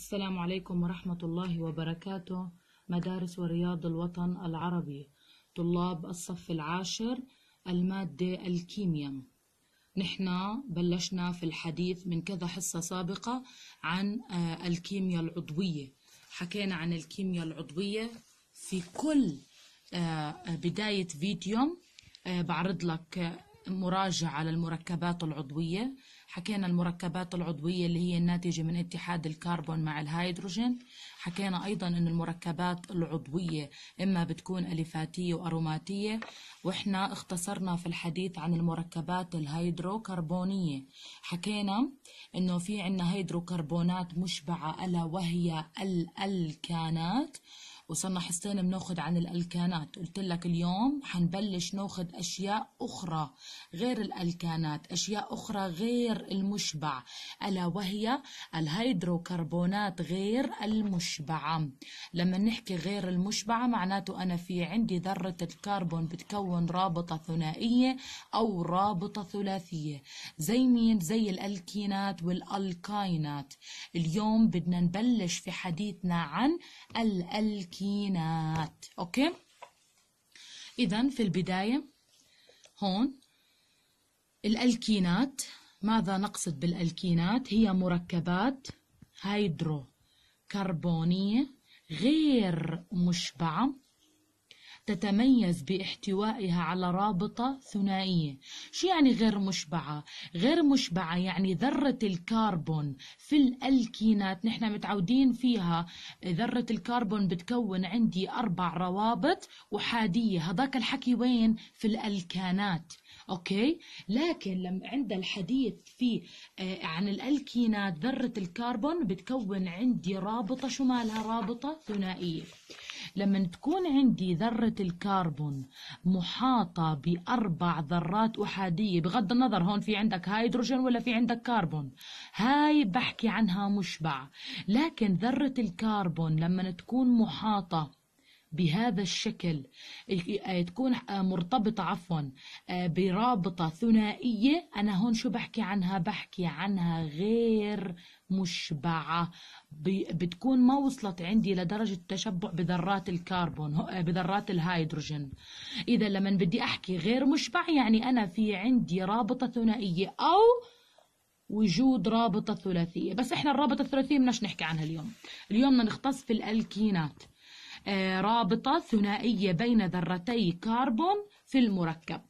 السلام عليكم ورحمة الله وبركاته مدارس ورياض الوطن العربي طلاب الصف العاشر المادة الكيمياء نحن بلشنا في الحديث من كذا حصة سابقة عن آه، الكيمياء العضوية حكينا عن الكيمياء العضوية في كل آه، بداية فيديو آه، بعرض لك مراجعة للمركبات العضوية حكينا المركبات العضوية اللي هي الناتجة من اتحاد الكربون مع الهيدروجين حكينا أيضا أن المركبات العضوية إما بتكون أليفاتية وأروماتية وإحنا اختصرنا في الحديث عن المركبات الهيدروكربونية حكينا أنه في عندنا هيدروكربونات مشبعة ألا وهي الألكانات وصلنا حصتين بناخد عن الالكانات قلت لك اليوم حنبلش ناخد اشياء اخرى غير الالكانات اشياء اخرى غير المشبع الا وهي الهيدروكربونات غير المشبعه لما نحكي غير المشبعه معناته انا في عندي ذره الكربون بتكون رابطه ثنائيه او رابطه ثلاثيه زي مين زي الالكينات والالكاينات اليوم بدنا نبلش في حديثنا عن الالكينات سكينات أوكي إذا في البداية هون الألكينات ماذا نقصد بالألكينات هي مركبات هيدرو كربونية غير مشبعة تتميز باحتوائها على رابطة ثنائية شو يعني غير مشبعة؟ غير مشبعة يعني ذرة الكربون في الألكينات نحن متعودين فيها ذرة الكربون بتكون عندي أربع روابط أحادية هذاك الحكي وين؟ في الألكانات اوكي لكن لما عند الحديث في آه عن الالكينات ذره الكربون بتكون عندي رابطه شو مالها رابطه ثنائيه لما تكون عندي ذرة الكربون محاطة بأربع ذرات أحادية بغض النظر هون في عندك هيدروجين ولا في عندك كربون هاي بحكي عنها مشبع لكن ذرة الكربون لما تكون محاطة بهذا الشكل آه، تكون آه، مرتبطة عفوا آه، برابطة ثنائية أنا هون شو بحكي عنها بحكي عنها غير مشبعة بتكون ما وصلت عندي لدرجة تشبع بذرات الكربون آه، بذرات الهيدروجين إذا لما بدي أحكي غير مشبع يعني أنا في عندي رابطة ثنائية أو وجود رابطة ثلاثية بس إحنا الرابطة الثلاثية بدناش نحكي عنها اليوم اليوم بدنا نختص في الألكينات آه، رابطة ثنائية بين ذرتي كربون في المركب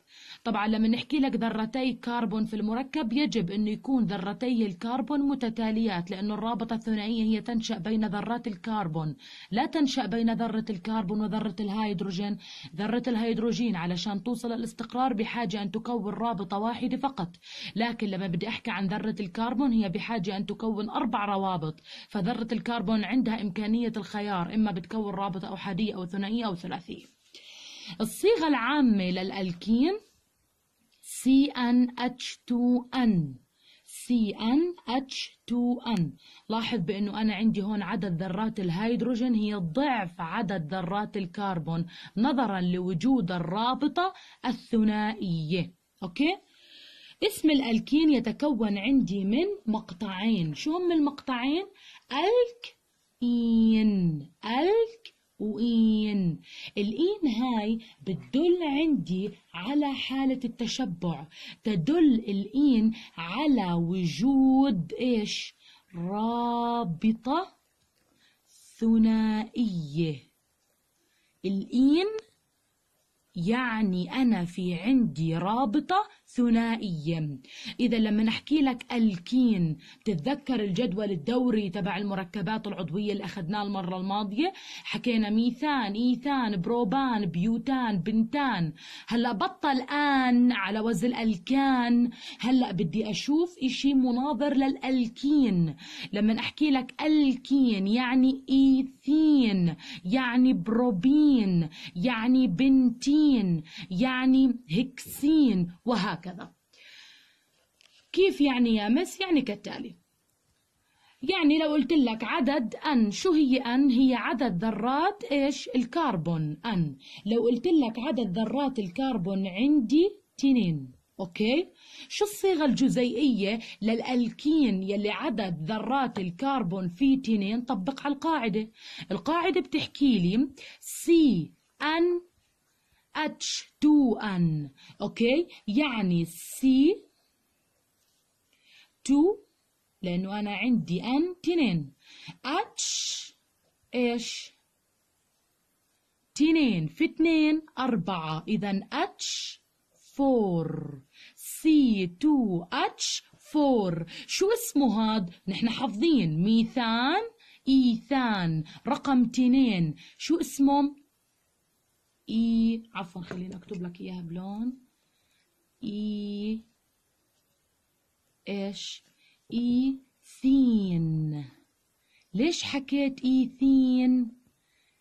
طبعا لما نحكي لك ذرتي كربون في المركب يجب أنه يكون ذرتي الكربون متتاليات لأنه الرابطة الثنائية هي تنشأ بين ذرات الكربون لا تنشأ بين ذرة الكربون وذرة الهيدروجين ذرة الهيدروجين علشان توصل الاستقرار بحاجة أن تكون رابطة واحدة فقط لكن لما بدي أحكي عن ذرة الكربون هي بحاجة أن تكون أربع روابط فذرة الكربون عندها إمكانية الخيار إما بتكون رابطة أحادية أو ثنائية أو ثلاثية الصيغة العامة للألكين CnH2n CnH2n لاحظ بأنه أنا عندي هون عدد ذرات الهيدروجين هي ضعف عدد ذرات الكربون نظرا لوجود الرابطة الثنائية أوكي؟ اسم الألكين يتكون عندي من مقطعين شو هم المقطعين؟ ألكين ألكين ألك وإين الإين هاي بتدل عندي على حالة التشبع تدل الإين على وجود إيش رابطة ثنائية الإين يعني أنا في عندي رابطة ثنائية إذا لما نحكي لك الكين تتذكر الجدول الدوري تبع المركبات العضوية اللي أخذناه المرة الماضية حكينا ميثان إيثان بروبان بيوتان بنتان هلأ بطل آن على وزن الكان هلأ بدي أشوف إشي مناظر للألكين لما أحكي لك الكين يعني إيثين يعني بروبين يعني بنتين يعني هكسين وهكذا وهكذا كيف يعني يا مس يعني كالتالي يعني لو قلت لك عدد ان شو هي ان هي عدد ذرات ايش الكربون ان لو قلت لك عدد ذرات الكربون عندي تنين اوكي شو الصيغه الجزيئيه للالكين يلي عدد ذرات الكربون فيه تنين طبق على القاعده القاعده بتحكي لي سي ان اتش 2 ان اوكي يعني سي 2 لأنه أنا عندي ان تنين اتش إيش تنين في اتنين أربعة إذا اتش فور سي 2 اتش فور شو اسمه هاد؟ نحن حافظين ميثان إيثان رقم تنين شو اسمهم؟ اي e, عفوا خليني اكتب لك اياها بلون اي e، ايش اي e، ثين ليش حكيت اي ثين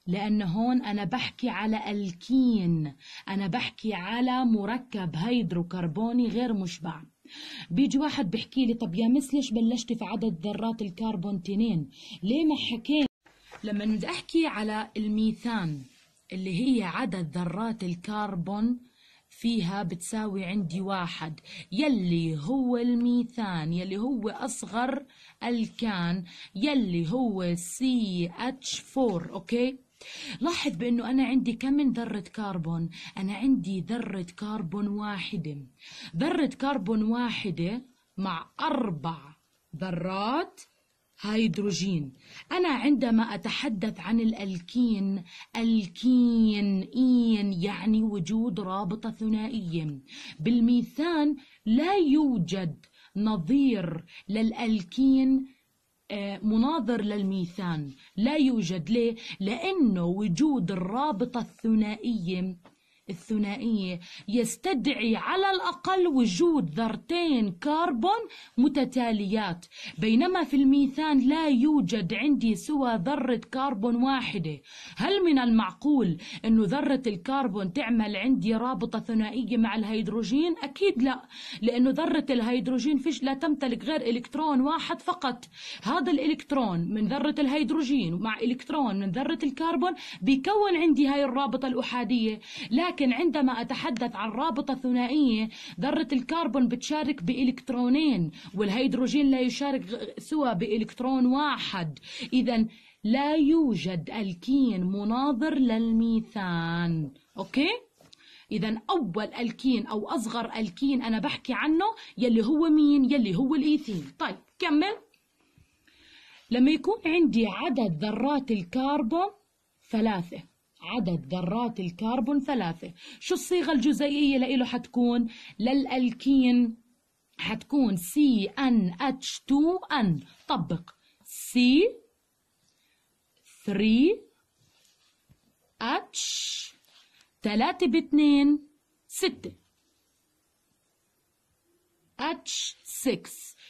لأن هون أنا بحكي على الكين أنا بحكي على مركب هيدروكربوني غير مشبع بيجي واحد بحكي لي طب يا مس ليش بلشتي في عدد ذرات الكربون تنين ليه ما حكيت لما بدي أحكي على الميثان اللي هي عدد ذرات الكربون فيها بتساوي عندي واحد يلي هو الميثان يلي هو أصغر الكان يلي هو سي اتش 4 أوكي لاحظ بأنه أنا عندي كم من ذرة كربون أنا عندي ذرة كربون واحدة ذرة كربون واحدة مع أربع ذرات هيدروجين أنا عندما أتحدث عن الألكين الكين إين يعني وجود رابطة ثنائية بالميثان لا يوجد نظير للألكين آه، مناظر للميثان لا يوجد ليه؟ لأنه وجود الرابطة الثنائية الثنائية يستدعي على الأقل وجود ذرتين كربون متتاليات بينما في الميثان لا يوجد عندي سوى ذرة كربون واحدة هل من المعقول أن ذرة الكربون تعمل عندي رابطة ثنائية مع الهيدروجين؟ أكيد لا لأنه ذرة الهيدروجين فيش لا تمتلك غير إلكترون واحد فقط هذا الإلكترون من ذرة الهيدروجين مع إلكترون من ذرة الكربون بيكون عندي هاي الرابطة الأحادية لكن لكن عندما أتحدث عن رابطة ثنائية ذرة الكربون بتشارك بإلكترونين والهيدروجين لا يشارك سوى بإلكترون واحد إذا لا يوجد الكين مناظر للميثان أوكي؟ إذا أول الكين أو أصغر الكين أنا بحكي عنه يلي هو مين؟ يلي هو الإيثين طيب كمل لما يكون عندي عدد ذرات الكربون ثلاثة عدد ذرات الكربون ثلاثة شو الصيغة الجزيئية لإله حتكون للألكين حتكون CnH2n طبق C 3 H 3 ب 2 6 H 6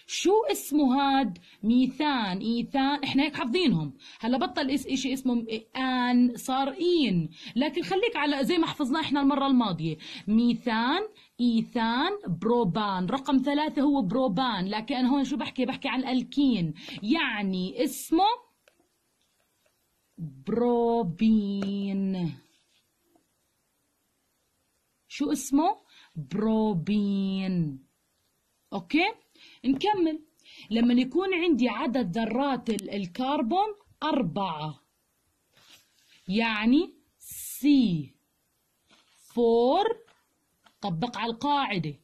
شو اسمه هاد ميثان ايثان احنا هيك حافظينهم هلا بطل اس شيء اسمه ان صار اين لكن خليك على زي ما حفظناه احنا المره الماضيه ميثان ايثان بروبان رقم ثلاثة هو بروبان لكن أنا هون شو بحكي بحكي عن الالكين يعني اسمه بروبين شو اسمه بروبين اوكي نكمل لما يكون عندي عدد ذرات الكربون أربعة يعني سي فور طبق على القاعدة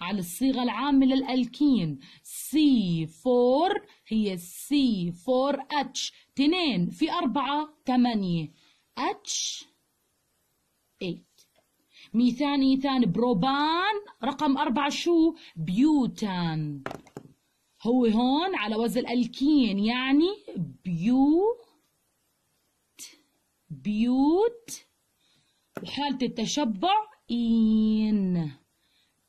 على الصيغة العامة للألكين سي فور هي سي فور اتش تنين في أربعة تمانية اتش 8 ميثان ايثان بروبان رقم أربعة شو بيوتان هو هون على وزن الكين يعني بيوت بيوت وحالة التشبع إين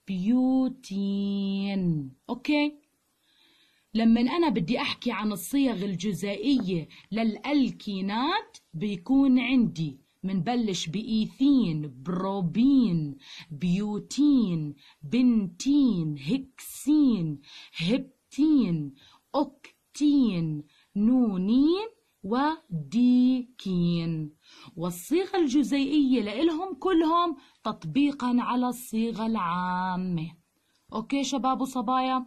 بيوتين أوكي لما أنا بدي أحكي عن الصيغ الجزائية للألكينات بيكون عندي منبلش بإيثين بروبين بيوتين بنتين هكسين هبتين أكتين نونين وديكين والصيغة الجزيئية لإلهم كلهم تطبيقا على الصيغة العامة أوكي شباب وصبايا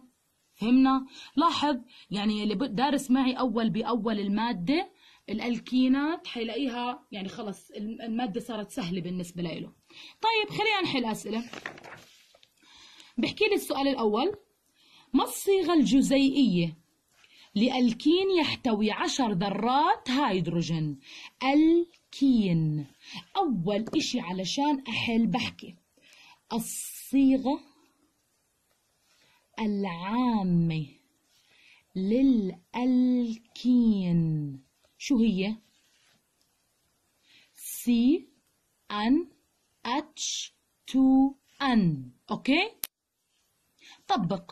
فهمنا لاحظ يعني اللي دارس معي أول بأول المادة الالكينات حيلاقيها يعني خلص الماده صارت سهله بالنسبه له طيب خلينا نحل اسئله بحكي لي السؤال الاول ما الصيغه الجزيئيه لألكين يحتوي عشر ذرات هيدروجين الكين أول إشي علشان أحل بحكي الصيغة العامة للألكين شو هي سي ان اتش 2 ان اوكي طبق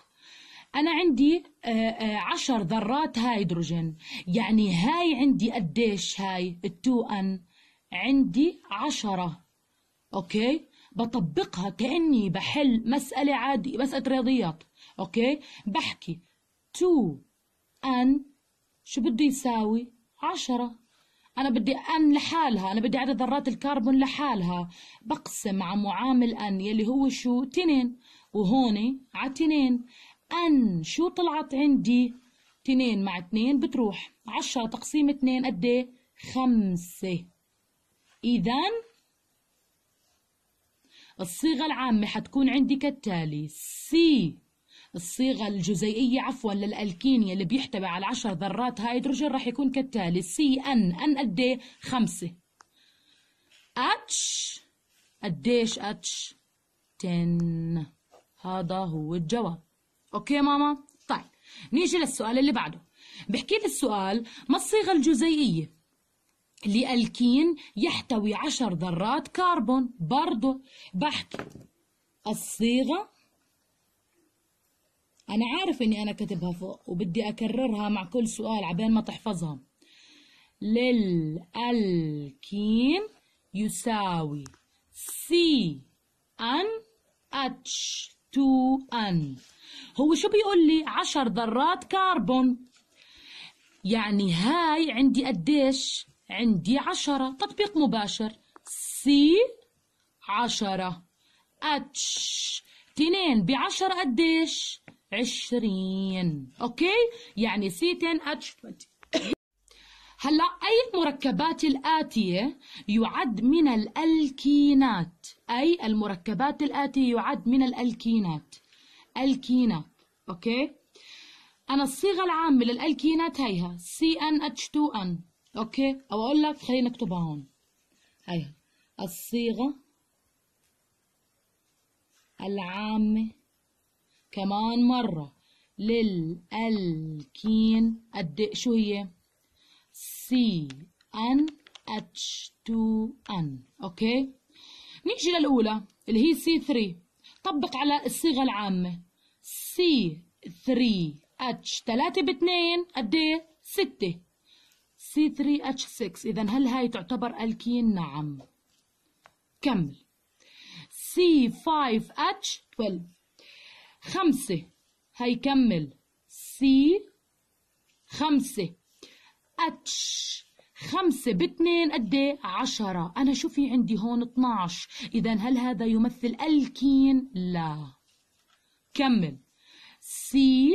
أنا عندي آه، آه، عشر ذرات هيدروجين يعني هاي عندي قديش هاي التو أن عندي عشرة أوكي بطبقها كأني بحل مسألة عادي مسألة رياضيات أوكي بحكي تو أن شو بده يساوي عشرة أنا بدي أن لحالها أنا بدي عدد ذرات الكربون لحالها بقسم مع معامل أن يلي هو شو تنين وهون على تنين أن شو طلعت عندي تنين مع تنين بتروح عشرة تقسيم تنين قد إيه؟ خمسة إذا الصيغة العامة حتكون عندي كالتالي سي الصيغة الجزيئية عفوا للألكين اللي بيحتوي على 10 ذرات هيدروجين راح يكون كالتالي سي ان ان قد ايه؟ خمسة اتش قديش اتش؟ 10 هذا هو الجواب اوكي ماما؟ طيب نيجي للسؤال اللي بعده بحكي لي السؤال ما الصيغة الجزيئية لألكين يحتوي عشر ذرات كربون برضه بحكي الصيغة أنا عارف إني أنا كاتبها فوق وبدي أكررها مع كل سؤال عبين ما تحفظها للألكين يساوي سي أن اتش تو أن هو شو بيقول لي عشر ذرات كربون يعني هاي عندي قديش عندي عشرة تطبيق مباشر سي عشرة اتش تنين بعشرة قديش عشرين أوكي يعني سي 10 اتش 20 هلا أي المركبات الآتية يعد من الألكينات أي المركبات الآتية يعد من الألكينات الكينات أوكي أنا الصيغة العامة للألكينات هيها سي ان اتش 2 ان أو أقول لك خلينا نكتبها هون هيها الصيغة العامة كمان مرة للألكين قد إيه؟ شو هي سي ان اتش 2 ان اوكي نيجي للأولى اللي هي سي 3 طبق على الصيغة العامة سي 3 اتش 3 ب 2 قد ايه 6 سي 3 اتش 6 إذا هل هاي تعتبر ألكين نعم كمل سي 5 اتش 12 خمسة هيكمل سي خمسة اتش خمسة باتنين قد إيه؟ عشرة أنا شو في عندي هون 12 إذا هل هذا يمثل الكين؟ لا كمل سي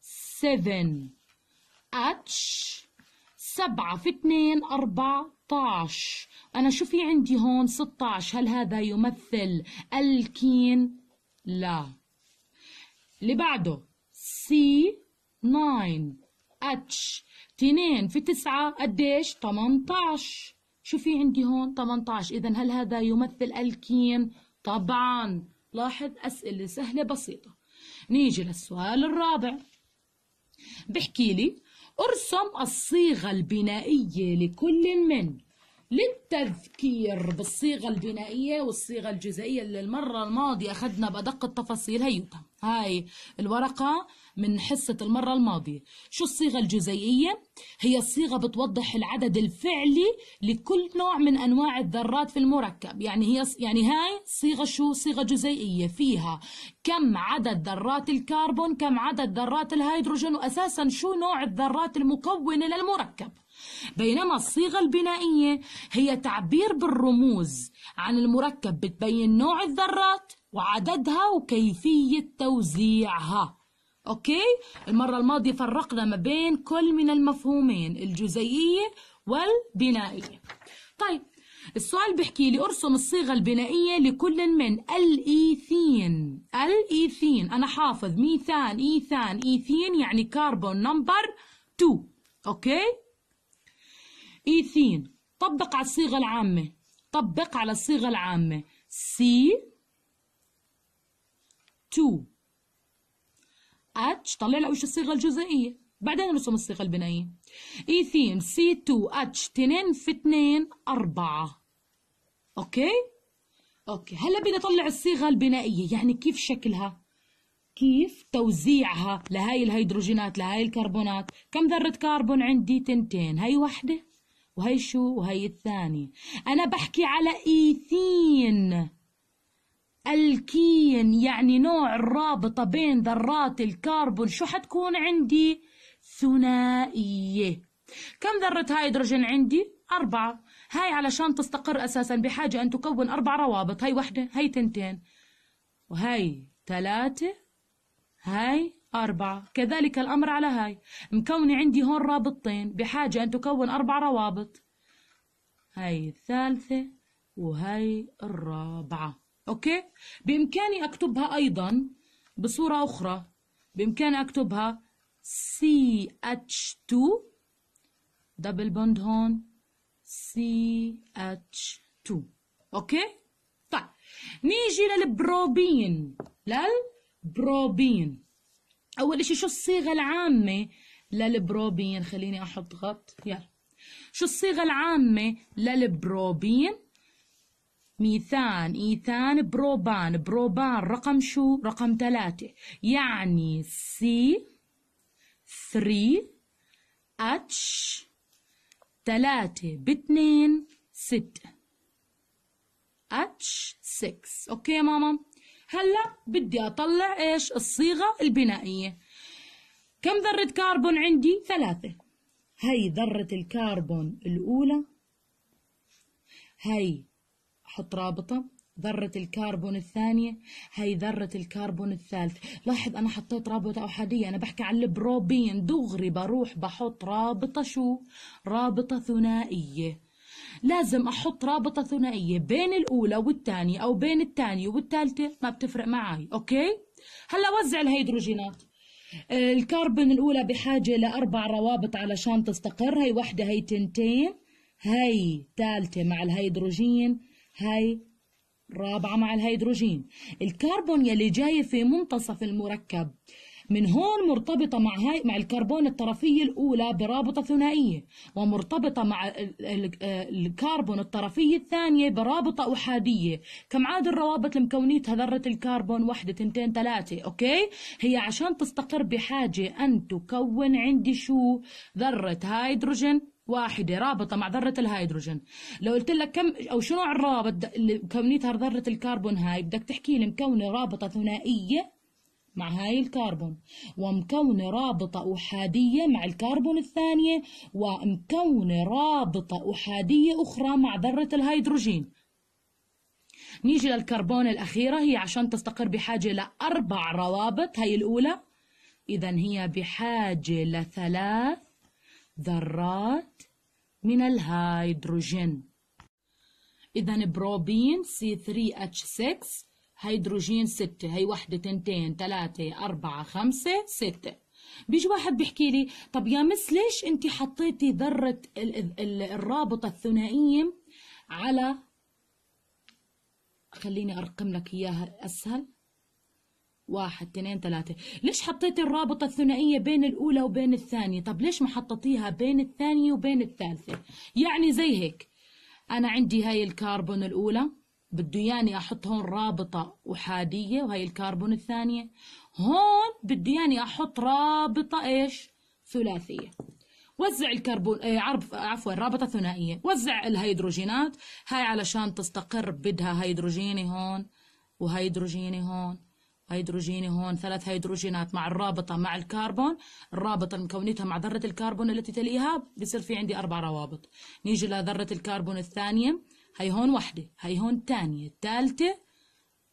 7 اتش سبعة في اثنين 14 أنا شو في عندي هون ستاش هل هذا يمثل الكين؟ لا اللي بعده سي 9 اتش 2 في 9 قديش 18 شو في عندي هون 18 اذا هل هذا يمثل الكين طبعا لاحظ اسئله سهله بسيطه نيجي للسؤال الرابع بحكي لي ارسم الصيغه البنائيه لكل من للتذكير بالصيغة البنائية والصيغة الجزئية اللي المرة الماضية أخذنا بأدق التفاصيل هيوتا هاي الورقة من حصة المرة الماضية شو الصيغة الجزيئية؟ هي الصيغة بتوضح العدد الفعلي لكل نوع من أنواع الذرات في المركب يعني هي يعني هاي صيغة شو؟ صيغة جزيئية فيها كم عدد ذرات الكربون كم عدد ذرات الهيدروجين وأساسا شو نوع الذرات المكونة للمركب بينما الصيغة البنائية هي تعبير بالرموز عن المركب بتبين نوع الذرات وعددها وكيفية توزيعها أوكي؟ المرة الماضية فرقنا ما بين كل من المفهومين الجزيئية والبنائية طيب السؤال بيحكي لي ارسم الصيغه البنائيه لكل من الايثين الايثين انا حافظ ميثان ايثان ايثين يعني كربون نمبر 2 اوكي ايثين طبق على الصيغة العامة طبق على الصيغة العامة سي 2 اتش طلع لي وش الصيغة الجزئية بعدين نرسم الصيغة البنائية ايثين سي 2 اتش تنين في اتنين أربعة اوكي اوكي هلا بدي اطلع الصيغة البنائية يعني كيف شكلها كيف توزيعها لهاي الهيدروجينات لهاي الكربونات كم ذرة كربون عندي تنتين هاي وحدة وهي شو وهي الثانية أنا بحكي على إيثين الكين يعني نوع الرابطة بين ذرات الكربون شو حتكون عندي ثنائية كم ذرة هيدروجين عندي أربعة هاي علشان تستقر أساسا بحاجة أن تكون أربع روابط هاي وحدة هاي تنتين وهاي ثلاثة هاي أربعة كذلك الأمر على هاي مكونة عندي هون رابطتين بحاجة أن تكون أربع روابط هاي الثالثة وهاي الرابعة أوكي بإمكاني أكتبها أيضا بصورة أخرى بإمكاني أكتبها CH2 دبل بوند هون CH2 أوكي طيب نيجي للبروبين للبروبين اول اشي شو الصيغه العامه للبروبين خليني احط غط يلا شو الصيغه العامه للبروبين ميثان إيثان بروبان بروبان رقم شو رقم ثلاثة يعني سي ثري اتش ثلاثة باتنين ستة اتش 6 اوكي ماما هلا بدي اطلع ايش الصيغه البنائيه كم ذره كربون عندي ثلاثه هي ذره الكربون الاولى هي احط رابطه ذرة الكربون الثانية هي ذرة الكربون الثالث لاحظ أنا حطيت رابطة أحادية أنا بحكي عن البروبين دغري بروح بحط رابطة شو رابطة ثنائية لازم احط رابطه ثنائيه بين الاولى والثانيه او بين الثانيه والثالثه ما بتفرق معي اوكي هلا وزع الهيدروجينات آه، الكربون الاولى بحاجه لاربع روابط علشان تستقر هي وحده هي تنتين هي ثالثه مع الهيدروجين هي رابعه مع الهيدروجين الكربون يلي جاي في منتصف المركب من هون مرتبطة مع هاي مع الكربون الطرفية الأولى برابطة ثنائية ومرتبطة مع الكربون الطرفية الثانية برابطة أحادية كم عاد الروابط المكونية ذرة الكربون واحدة تنتين ثلاثة أوكي هي عشان تستقر بحاجة أن تكون عندي شو ذرة هيدروجين واحدة رابطة مع ذرة الهيدروجين لو قلت لك كم أو شنو الرابط اللي مكونيتها ذرة الكربون هاي بدك تحكي لي مكونة رابطة ثنائية مع هاي الكربون ومكونة رابطة أحادية مع الكربون الثانية ومكونة رابطة أحادية أخرى مع ذرة الهيدروجين نيجي للكربون الأخيرة هي عشان تستقر بحاجة لأربع روابط هي الأولى إذا هي بحاجة لثلاث ذرات من الهيدروجين إذا بروبين C3H6 هيدروجين ستة هي وحدة تنتين تلاتة أربعة خمسة ستة بيجي واحد بيحكي لي طب يا مس ليش انت حطيتي ذرة الرابطة الثنائية على خليني أرقم لك إياها أسهل واحد اثنين ثلاثة ليش حطيتي الرابطة الثنائية بين الأولى وبين الثانية طب ليش ما حطيتيها بين الثانية وبين الثالثة يعني زي هيك أنا عندي هاي الكربون الأولى بده ياني احط هون رابطه احاديه وهي الكربون الثانيه هون بده ياني احط رابطه ايش ثلاثيه وزع الكربون إيه، عفوا رابطه ثنائيه وزع الهيدروجينات هاي علشان تستقر بدها هيدروجيني هون وهيدروجيني هون هيدروجيني هون ثلاث هيدروجينات مع الرابطه مع الكربون الرابطه مكونتها مع ذره الكربون التي تليها بصير في عندي اربع روابط نيجي لذره الكربون الثانيه هاي هون واحدة هاي هون الثانية الثالثة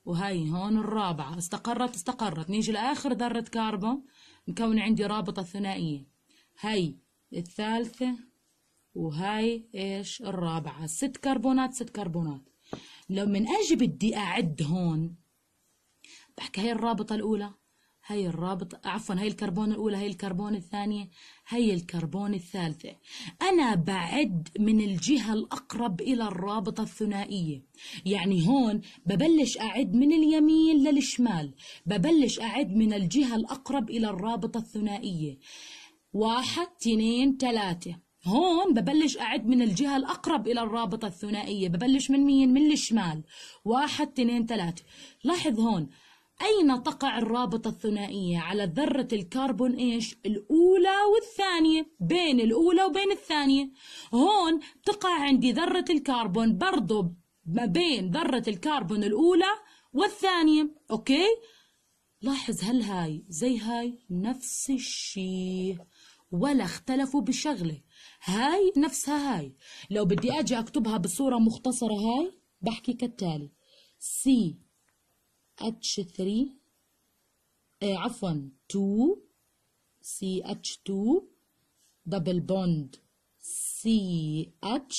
وهاي هون الرابعة استقرت استقرت نيجي لآخر ذرة كربون مكون عندي رابطة ثنائية هاي الثالثة وهاي ايش الرابعة ست كربونات ست كربونات لو من اجي بدي اعد هون بحكي هاي الرابطة الاولى هي الرابط عفوا هي الكربون الأولى هي الكربون الثانية هي الكربون الثالثة أنا بعد من الجهة الأقرب إلى الرابطة الثنائية يعني هون ببلش أعد من اليمين للشمال ببلش أعد من الجهة الأقرب إلى الرابطة الثنائية واحد اثنين ثلاثة هون ببلش أعد من الجهة الأقرب إلى الرابطة الثنائية ببلش من مين؟ من الشمال واحد اثنين ثلاثة لاحظ هون أين تقع الرابطة الثنائية على ذرة الكربون إيش الأولى والثانية بين الأولى وبين الثانية هون تقع عندي ذرة الكربون برضو ما بين ذرة الكربون الأولى والثانية أوكي لاحظ هل هاي زي هاي نفس الشيء ولا اختلفوا بشغلة هاي نفسها هاي لو بدي أجي أكتبها بصورة مختصرة هاي بحكي كالتالي سي H3 آه eh, عفوا 2 CH2 دبل بوند CH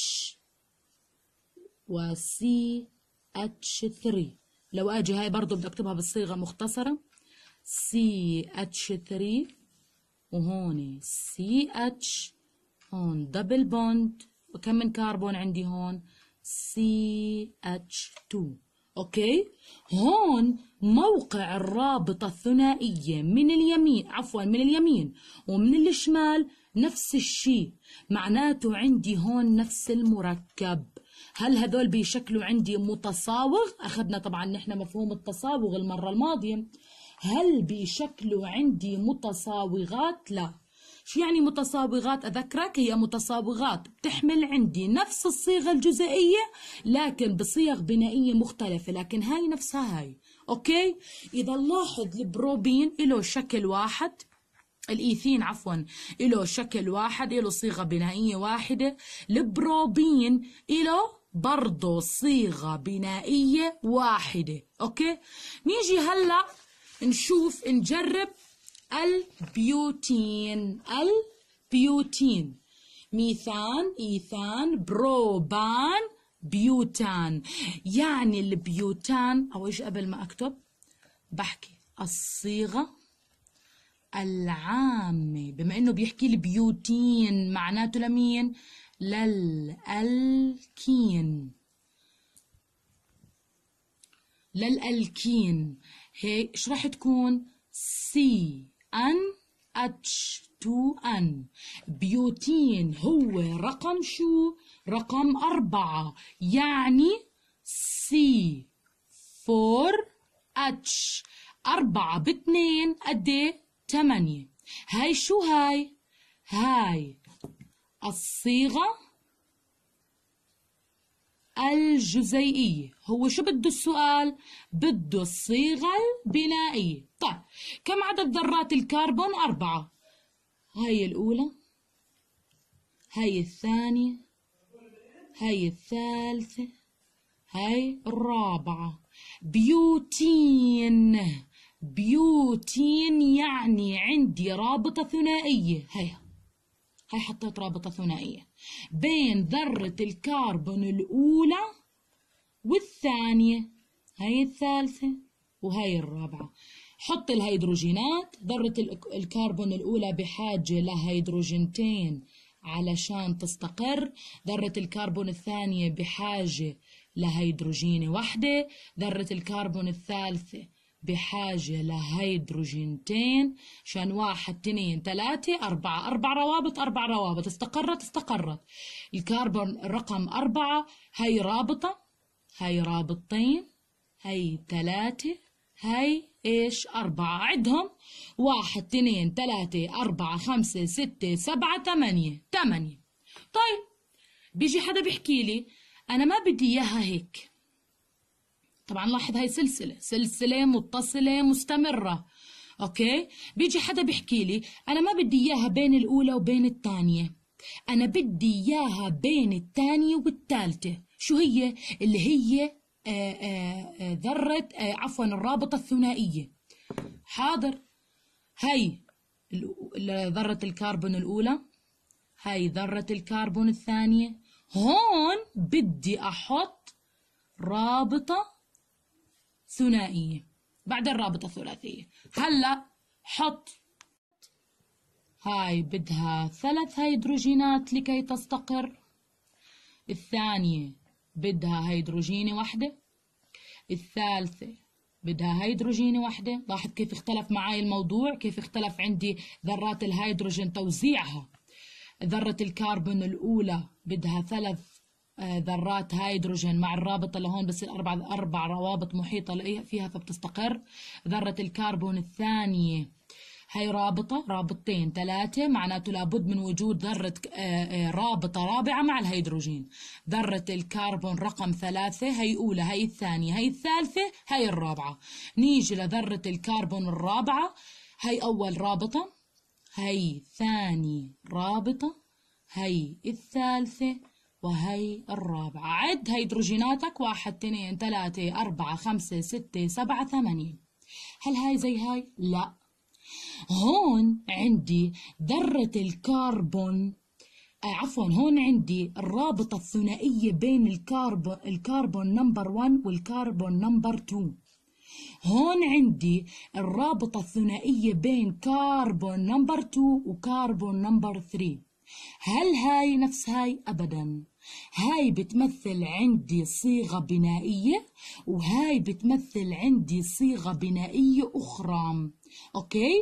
و CH3 لو اجي هاي برضو بدي اكتبها بالصيغة مختصرة CH3 وهون CH هون دبل بوند وكم من كربون عندي هون CH2 أوكي هون موقع الرابطة الثنائية من اليمين عفوا من اليمين ومن الشمال نفس الشيء معناته عندي هون نفس المركب هل هذول بيشكلوا عندي متصاوغ أخذنا طبعا نحن مفهوم التصاوغ المرة الماضية هل بيشكلوا عندي متصاوغات لا شو يعني متصاوغات أذكرك هي متصاوغات بتحمل عندي نفس الصيغة الجزئية لكن بصيغ بنائية مختلفة لكن هاي نفسها هاي أوكي إذا نلاحظ البروبين له شكل واحد الايثين عفوا له شكل واحد له صيغه بنائيه واحده البروبين له برضه صيغه بنائيه واحده اوكي نيجي هلا نشوف نجرب البيوتين البيوتين ميثان إيثان بروبان بيوتان يعني البيوتان أو إيش قبل ما أكتب بحكي الصيغة العامة بما إنه بيحكي البيوتين معناته لمين للألكين للألكين هيك إيش راح تكون سي ان اتش 2 ان بيوتين هو رقم شو رقم أربعة يعني سي 4 اتش أربعة باتنين قد تمانية إيه؟ هاي شو هاي هاي الصيغة الجزيئية هو شو بده السؤال؟ بده الصيغة البنائية طيب كم عدد ذرات الكربون؟ أربعة هاي الأولى هاي الثانية هاي الثالثة هاي الرابعة بيوتين بيوتين يعني عندي رابطة ثنائية هاي هاي حطيت رابطة ثنائية بين ذرة الكربون الأولى والثانية هاي الثالثة وهي الرابعة حط الهيدروجينات ذرة الكربون الأولى بحاجة لهيدروجينتين علشان تستقر ذرة الكربون الثانية بحاجة لهيدروجين واحدة ذرة الكربون الثالثة بحاجة لهيدروجينتين عشان واحد تنين ثلاثة أربعة أربع روابط أربع روابط استقرت استقرت الكربون رقم أربعة هي رابطة هي رابطتين هي ثلاثة هي إيش أربعة عدهم واحد تنين ثلاثة أربعة خمسة ستة سبعة ثمانية ثمانية طيب بيجي حدا بيحكي لي أنا ما بدي إياها هيك طبعا لاحظ هاي سلسلة سلسلة متصلة مستمرة أوكي بيجي حدا بيحكي لي أنا ما بدي إياها بين الأولى وبين الثانية أنا بدي إياها بين الثانية والثالثة شو هي اللي هي آه، آه، آه، ذرة عفوا الرابطة الثنائية حاضر هاي ذرة الكربون الأولى هاي ذرة الكربون الثانية هون بدي أحط رابطة ثنائية بعدين رابطة ثلاثية هلا حط هاي بدها ثلاث هيدروجينات لكي تستقر الثانية بدها هيدروجينة واحدة الثالثة بدها هيدروجينة واحدة لاحظ كيف اختلف معي الموضوع كيف اختلف عندي ذرات الهيدروجين توزيعها ذرة الكربون الأولى بدها ثلاث آه، ذرات هيدروجين مع الرابطه لهون بصير اربع اربع روابط محيطه فيها فبتستقر ذره الكربون الثانيه هي رابطة رابطتين ثلاثة معناته لابد من وجود ذرة آه، آه، رابطة رابعة مع الهيدروجين ذرة الكربون رقم ثلاثة هي أولى هي الثانية هي الثالثة هي الرابعة نيجي لذرة الكربون الرابعة هي أول رابطة هي ثاني رابطة هي الثالثة وهي الرابعة عد هيدروجيناتك واحد اثنين ثلاثة أربعة خمسة ستة سبعة ثمانية هل هاي زي هاي؟ لا هون عندي ذرة الكربون آه، عفوا هون عندي الرابطة الثنائية بين الكربون الكربون نمبر 1 والكربون نمبر 2 هون عندي الرابطة الثنائية بين كربون نمبر 2 وكربون نمبر 3 هل هاي نفس هاي أبداً هاي بتمثل عندي صيغة بنائية وهاي بتمثل عندي صيغة بنائية أخرى أوكي؟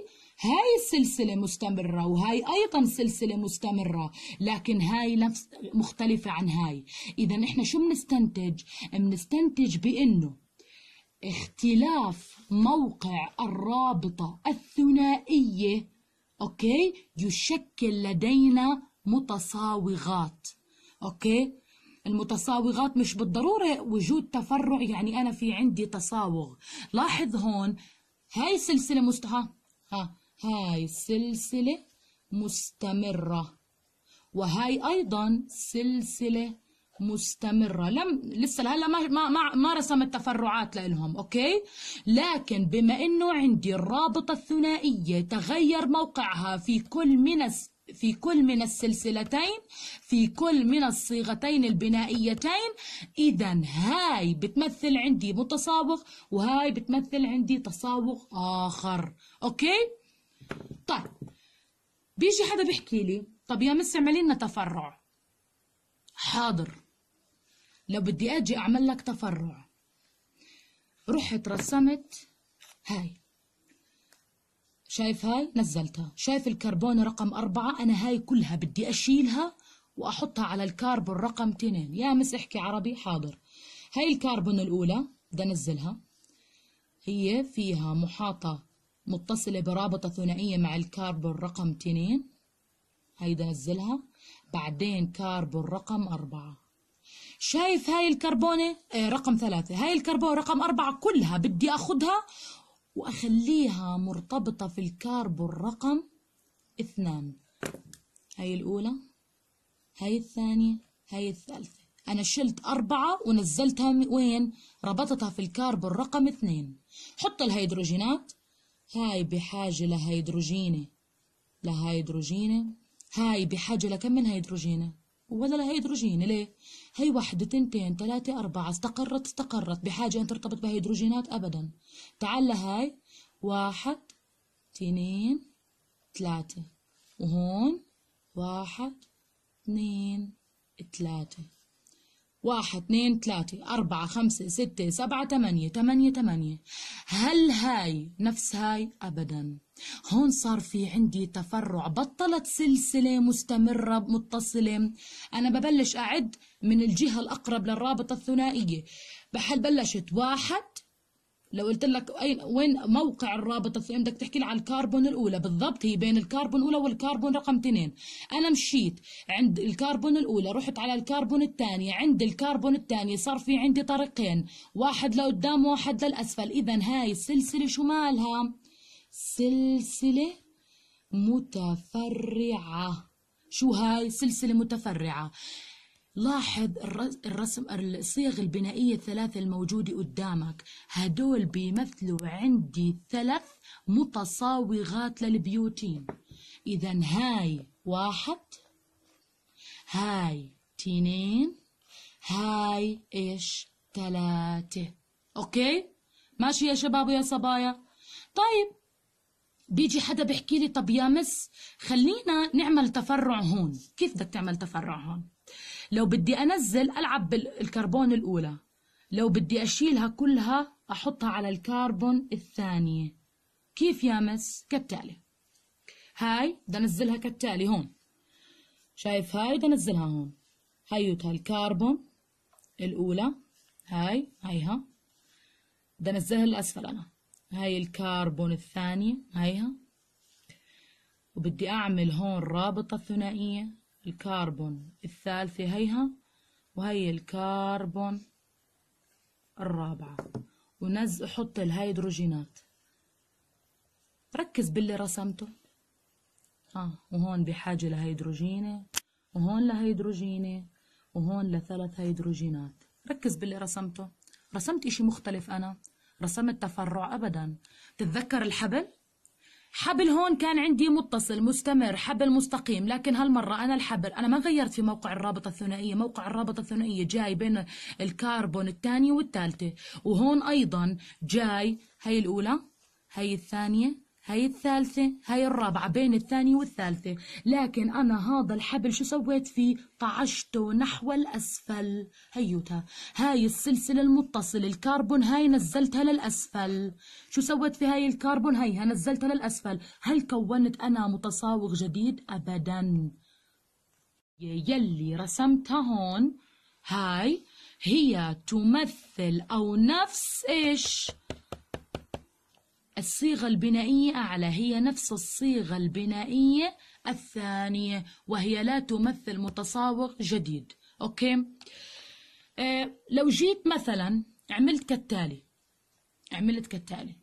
هاي السلسلة مستمرة وهاي أيضا سلسلة مستمرة لكن هاي نفس مختلفة عن هاي إذا إحنا شو بنستنتج؟ بنستنتج بإنه اختلاف موقع الرابطة الثنائية أوكي يشكل لدينا متصاوغات أوكي المتصاوغات مش بالضرورة وجود تفرع يعني أنا في عندي تصاوغ لاحظ هون هاي سلسله مستها ها هاي سلسلة مستمرة وهاي أيضا سلسلة مستمرة لم لسه هلا ما ما ما رسمت تفرعات لهم أوكي لكن بما إنه عندي الرابطة الثنائية تغير موقعها في كل من في كل من السلسلتين في كل من الصيغتين البنائيتين إذا هاي بتمثل عندي متصابغ وهاي بتمثل عندي تصابغ آخر أوكي؟ طيب بيجي حدا بيحكي لي طب يا مس اعملي لنا تفرع حاضر لو بدي أجي أعمل لك تفرع رحت رسمت هاي شايف هاي نزلتها شايف الكربون رقم أربعة أنا هاي كلها بدي أشيلها وأحطها على الكربون رقم تنين يا مس احكي عربي حاضر هاي الكربون الأولى بدي أنزلها هي فيها محاطة متصلة برابطة ثنائية مع الكربون رقم تنين هاي بدي أنزلها بعدين كربون رقم أربعة شايف هاي الكربونة إيه، رقم ثلاثة هاي الكربون رقم أربعة كلها بدي أخدها وأخليها مرتبطة في الكاربو الرقم اثنان هاي الأولى هاي الثانية هاي الثالثة أنا شلت أربعة ونزلتها وين؟ ربطتها في الكاربو الرقم اثنين حط الهيدروجينات هاي بحاجة لهيدروجينة لهيدروجينة هاي بحاجة لكم من هيدروجينة؟ ولا الهيدروجين ليه؟ هي واحدة تنتين تلاتة أربعة استقرت استقرت بحاجة أن ترتبط بهيدروجينات أبدا تعال لهاي واحد تنين تلاتة وهون واحد اثنين ثلاثة واحد اثنين ثلاثة أربعة خمسة ستة سبعة ثمانية ثمانية ثمانية هل هاي نفس هاي أبدا هون صار في عندي تفرع بطلت سلسلة مستمرة متصلة أنا ببلش أعد من الجهة الأقرب للرابطة الثنائية بحل بلشت واحد لو قلت لك اين وين موقع الرابطه في بدك تحكي لي على الكربون الاولى بالضبط هي بين الكربون الاولى والكربون رقم 2 انا مشيت عند الكربون الاولى رحت على الكربون الثانيه عند الكربون الثانيه صار في عندي طريقين واحد لقدام وواحد للاسفل اذا هاي السلسله شو مالها سلسله متفرعه شو هاي سلسله متفرعه لاحظ الرسم الصيغ البنائية الثلاثة الموجودة قدامك هدول بيمثلوا عندي ثلاث متصاوغات للبيوتين إذا هاي واحد هاي تنين هاي إيش ثلاثة أوكي ماشي يا شباب ويا صبايا طيب بيجي حدا بيحكي لي طب يا مس خلينا نعمل تفرع هون كيف بدك تعمل تفرع هون لو بدي أنزل ألعب بالكربون الأولى لو بدي أشيلها كلها أحطها على الكربون الثانية كيف يا مس كالتالي هاي بدي أنزلها كالتالي هون شايف هاي بدي أنزلها هون هيوتها الكربون الأولى هاي هيها بدي أنزلها للأسفل أنا هاي الكربون الثانية هيها وبدي أعمل هون رابطة ثنائية الكربون الثالثة هيها وهي الكربون الرابعة ونز حط الهيدروجينات ركز باللي رسمته آه وهون بحاجة لهيدروجينة وهون لهيدروجينة وهون لثلاث هيدروجينات ركز باللي رسمته رسمت إشي مختلف أنا رسمت تفرع أبدا تتذكر الحبل حبل هون كان عندي متصل مستمر حبل مستقيم لكن هالمرة أنا الحبل أنا ما غيرت في موقع الرابطة الثنائية موقع الرابطة الثنائية جاي بين الكربون الثانية والثالثة وهون أيضا جاي هاي الأولى هاي الثانية هاي الثالثة هاي الرابعة بين الثانية والثالثة لكن أنا هذا الحبل شو سويت فيه طعشته نحو الأسفل هيوتها هاي السلسلة المتصلة الكربون هاي نزلتها للأسفل شو سويت في هاي الكربون هاي نزلتها للأسفل هل كونت أنا متساوغ جديد أبدا يلي رسمتها هون هاي هي تمثل أو نفس إيش الصيغة البنائية أعلى هي نفس الصيغة البنائية الثانية وهي لا تمثل متصاوغ جديد أوكي آه لو جيت مثلا عملت كالتالي عملت كالتالي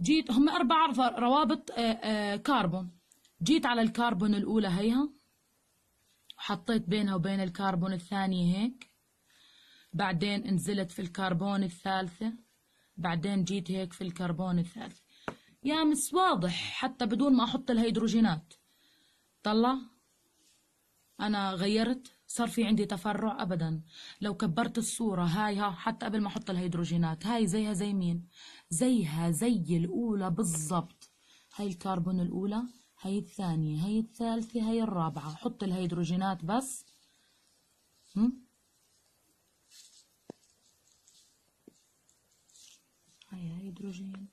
جيت هم أربع روابط آه آه كاربون جيت على الكربون الأولى هيها وحطيت بينها وبين الكربون الثانية هيك بعدين نزلت في الكربون الثالثة بعدين جيت هيك في الكربون الثالث يا مس واضح حتى بدون ما أحط الهيدروجينات طلع أنا غيرت صار في عندي تفرع أبدا لو كبرت الصورة هاي ها حتى قبل ما أحط الهيدروجينات هاي زيها زي مين زيها زي الأولى بالضبط هاي الكربون الأولى هاي الثانية هاي الثالثة هاي الرابعة حط الهيدروجينات بس هم؟ هيدروجين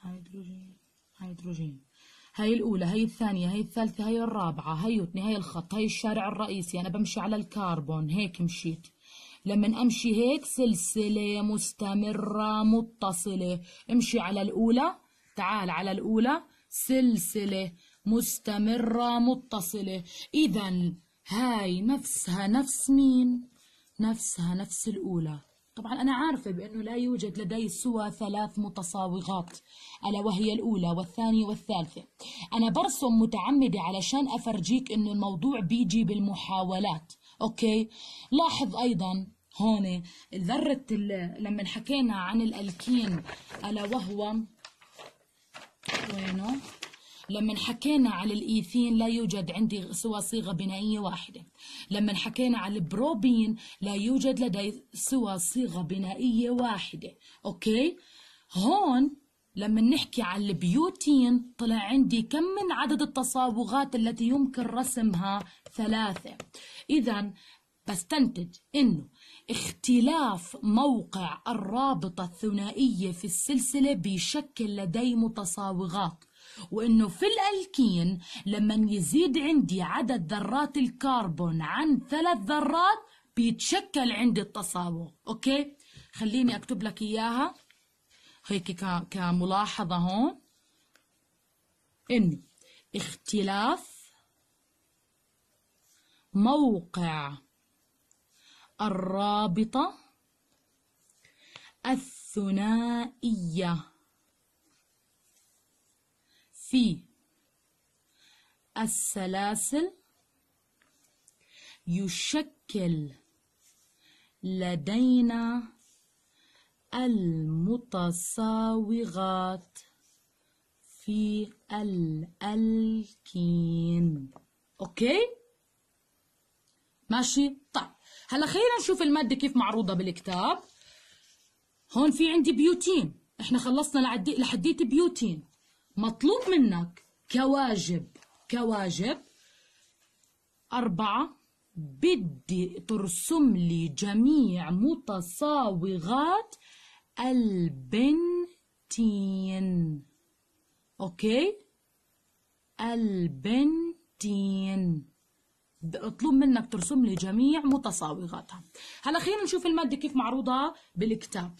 هيدروجين هيدروجين هاي الأولى هاي الثانية هاي الثالثة هاي الرابعة هاي وتني هاي الخط هاي الشارع الرئيسي أنا بمشي على الكربون هيك مشيت لما أمشي هيك سلسلة مستمرة متصلة امشي على الأولى تعال على الأولى سلسلة مستمرة متصلة إذا هاي نفسها نفس مين نفسها نفس الأولى طبعا أنا عارفة بأنه لا يوجد لدي سوى ثلاث متصاوغات ألا وهي الأولى والثانية والثالثة أنا برسم متعمدة علشان أفرجيك أنه الموضوع بيجي بالمحاولات أوكي لاحظ أيضا هون ذرة لما حكينا عن الألكين ألا وهو وينه لما حكينا على الإيثين لا يوجد عندي سوى صيغة بنائية واحدة لما حكينا على البروبين لا يوجد لدي سوى صيغة بنائية واحدة أوكي هون لما نحكي على البيوتين طلع عندي كم من عدد التصاوغات التي يمكن رسمها ثلاثة إذا بستنتج إنه اختلاف موقع الرابطة الثنائية في السلسلة بيشكل لدي متصاوغات وانه في الالكين لما يزيد عندي عدد ذرات الكربون عن ثلاث ذرات بيتشكل عندي التصابغ اوكي خليني اكتب لك اياها هيك كملاحظه هون انه اختلاف موقع الرابطه الثنائيه في السلاسل يشكل لدينا المتصاوغات في الألكين أوكي؟ ماشي؟ طيب هلا خلينا نشوف المادة كيف معروضة بالكتاب هون في عندي بيوتين احنا خلصنا لحديت بيوتين مطلوب منك كواجب كواجب أربعة بدي ترسم لي جميع متصاوغات البنتين أوكي البنتين اطلب منك ترسم لي جميع متصاوغاتها هلا خلينا نشوف المادة كيف معروضة بالكتاب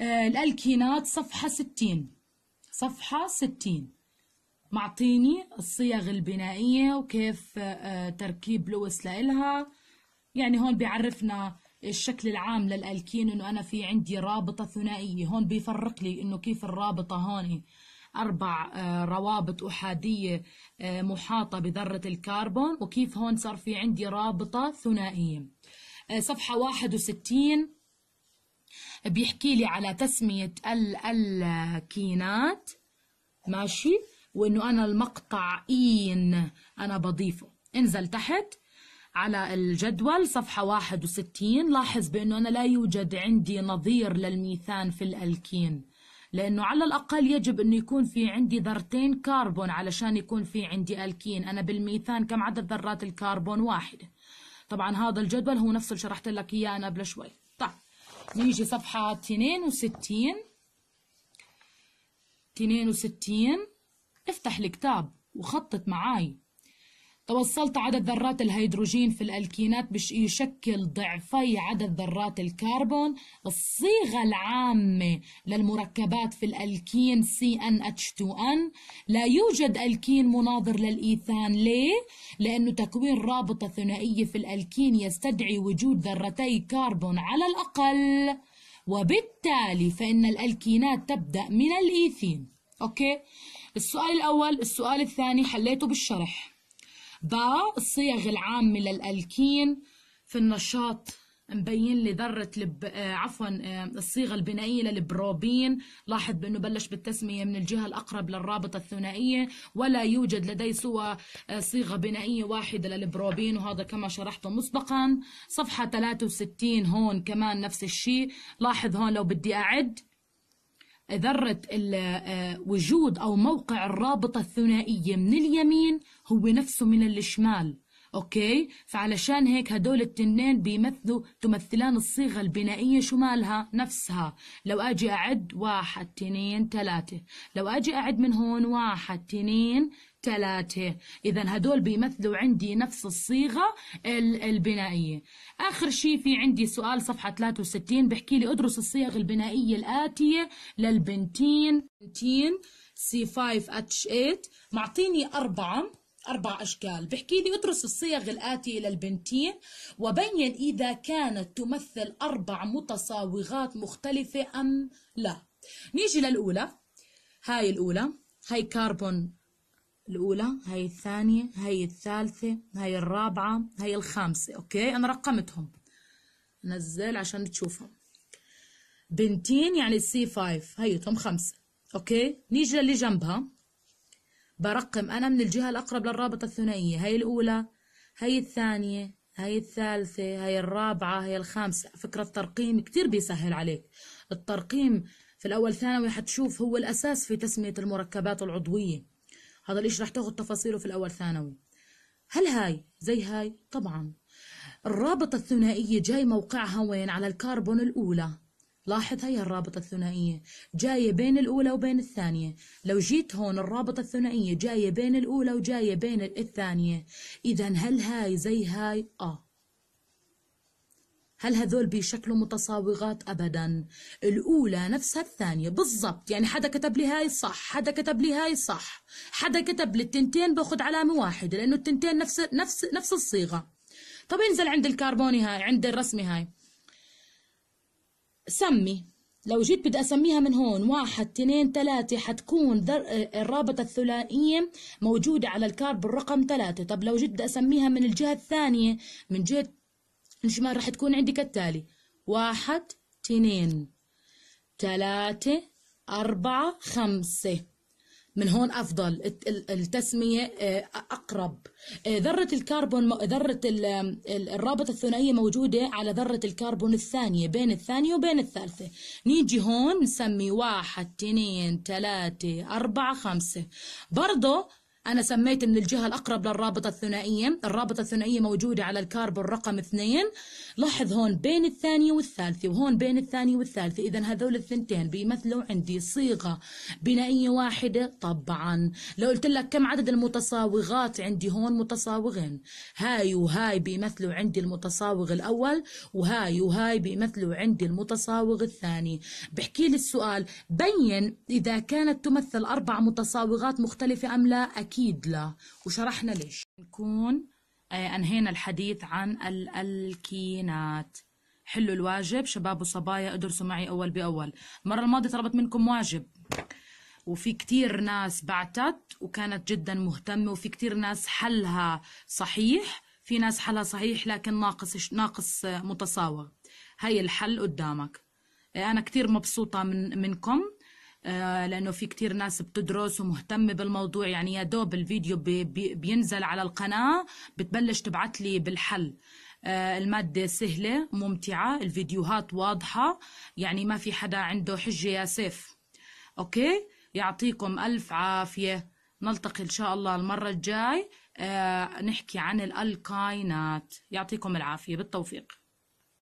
آه الألكينات صفحة 60 صفحة 60 معطيني الصيغ البنائية وكيف آه، آه، تركيب لويس لإلها يعني هون بيعرفنا الشكل العام للألكين إنه أنا في عندي رابطة ثنائية هون بيفرق لي إنه كيف الرابطة هون أربع آه، روابط أحادية محاطة بذرة الكربون وكيف هون صار في عندي رابطة ثنائية صفحة 61 بيحكي لي على تسمية الألكينات ماشي وإنه أنا المقطع إين أنا بضيفه انزل تحت على الجدول صفحة 61 لاحظ بأنه أنا لا يوجد عندي نظير للميثان في الألكين لأنه على الأقل يجب أنه يكون في عندي ذرتين كربون علشان يكون في عندي ألكين أنا بالميثان كم عدد ذرات الكربون واحدة طبعا هذا الجدول هو نفسه اللي شرحت لك إياه أنا قبل شوي نيجي صفحة تنين وستين افتح الكتاب وخطط معاي توصلت عدد ذرات الهيدروجين في الألكينات يشكل ضعفي عدد ذرات الكربون الصيغة العامة للمركبات في الألكين CnH2n لا يوجد ألكين مناظر للإيثان ليه؟ لأنه تكوين رابطة ثنائية في الألكين يستدعي وجود ذرتي كربون على الأقل وبالتالي فإن الألكينات تبدأ من الإيثين أوكي؟ السؤال الأول السؤال الثاني حليته بالشرح با الصيغ العامة للألكين في النشاط مبين لي ذرة لب... آه عفوا آه الصيغة البنائية للبروبين لاحظ بأنه بلش بالتسمية من الجهة الأقرب للرابطة الثنائية ولا يوجد لدي سوى آه صيغة بنائية واحدة للبروبين وهذا كما شرحته مسبقا صفحة 63 هون كمان نفس الشيء لاحظ هون لو بدي أعد ذرة آه، وجود أو موقع الرابطة الثنائية من اليمين هو نفسه من الشمال اوكي فعلشان هيك هدول التنين بيمثلوا تمثلان الصيغه البنائيه شو مالها نفسها لو اجي اعد واحد تنين ثلاثه لو اجي اعد من هون واحد تنين ثلاثة إذا هدول بيمثلوا عندي نفس الصيغة البنائية آخر شيء في عندي سؤال صفحة 63 بحكي لي أدرس الصيغ البنائية الآتية للبنتين بنتين C5H8 معطيني أربعة أربع أشكال بحكي لي ادرس الصيغ الآتية للبنتين وبين إذا كانت تمثل أربع متصاوغات مختلفة أم لا نيجي للأولى هاي الأولى هاي كربون الأولى هاي الثانية هاي الثالثة هاي الرابعة هاي الخامسة أوكي أنا رقمتهم نزل عشان تشوفهم بنتين يعني سي 5 هيتهم خمسة أوكي نيجي للي جنبها برقم أنا من الجهة الأقرب للرابطة الثنائية هاي الأولى هاي الثانية هاي الثالثة هاي الرابعة هاي الخامسة فكرة الترقيم كتير بيسهل عليك الترقيم في الأول ثانوي حتشوف هو الأساس في تسمية المركبات العضوية هذا الإشي رح تاخد تفاصيله في الأول ثانوي هل هاي زي هاي؟ طبعا الرابطة الثنائية جاي موقعها وين على الكربون الأولى لاحظ هي الرابطة الثنائية جاية بين الأولى وبين الثانية لو جيت هون الرابطة الثنائية جاية بين الأولى وجاية بين الثانية إذا هل هاي زي هاي؟ آه هل هذول بيشكلوا متصاوغات ابدا الاولى نفسها الثانيه بالضبط يعني حدا كتب لي هاي صح حدا كتب لي هاي صح حدا كتب لي التنتين باخذ علامه واحده لانه التنتين نفس نفس نفس الصيغه طب انزل عند الكربوني هاي عند الرسمه هاي سمي لو جيت بدي أسميها من هون واحد اثنين تلاتة حتكون الرابطة الثنائية موجودة على الكارب الرقم تلاتة طب لو جيت بدي أسميها من الجهة الثانية من جهة الشمال رح تكون عندي كالتالي واحد اثنين تلاتة أربعة خمسة من هون افضل التسميه آه، اقرب آه، ذره الكربون ذره الرابطه الثنائيه موجوده على ذره الكربون الثانيه بين الثانيه وبين الثالثه نيجي هون نسمي واحد اثنين ثلاثه اربعه خمسه برضه أنا سميت من الجهة الأقرب للرابطة الثنائية الرابطة الثنائية موجودة على الكاربون رقم اثنين لاحظ هون بين الثانية والثالثة وهون بين الثانية والثالثة إذا هذول الثنتين بيمثلوا عندي صيغة بنائية واحدة طبعا لو قلت لك كم عدد المتصاوغات عندي هون متصاوغين هاي وهاي بيمثلوا عندي المتصاوغ الأول وهاي وهاي بيمثلوا عندي المتصاوغ الثاني بحكي لي السؤال بين إذا كانت تمثل أربع متصاوغات مختلفة أم لا أكيد لا وشرحنا ليش نكون آه، أنهينا الحديث عن الألكينات حلوا الواجب شباب وصبايا ادرسوا معي أول بأول المرة الماضية طلبت منكم واجب وفي كتير ناس بعتت وكانت جدا مهتمة وفي كتير ناس حلها صحيح في ناس حلها صحيح لكن ناقص ناقص آه، متساوى هاي الحل قدامك آه، أنا كتير مبسوطة من منكم آه، لانه في كتير ناس بتدرس ومهتمه بالموضوع يعني يا دوب الفيديو بي بي بينزل على القناه بتبلش تبعت لي بالحل آه، المادة سهلة ممتعة الفيديوهات واضحة يعني ما في حدا عنده حجة يا سيف أوكي يعطيكم ألف عافية نلتقي إن شاء الله المرة الجاي آه، نحكي عن الألكاينات يعطيكم العافية بالتوفيق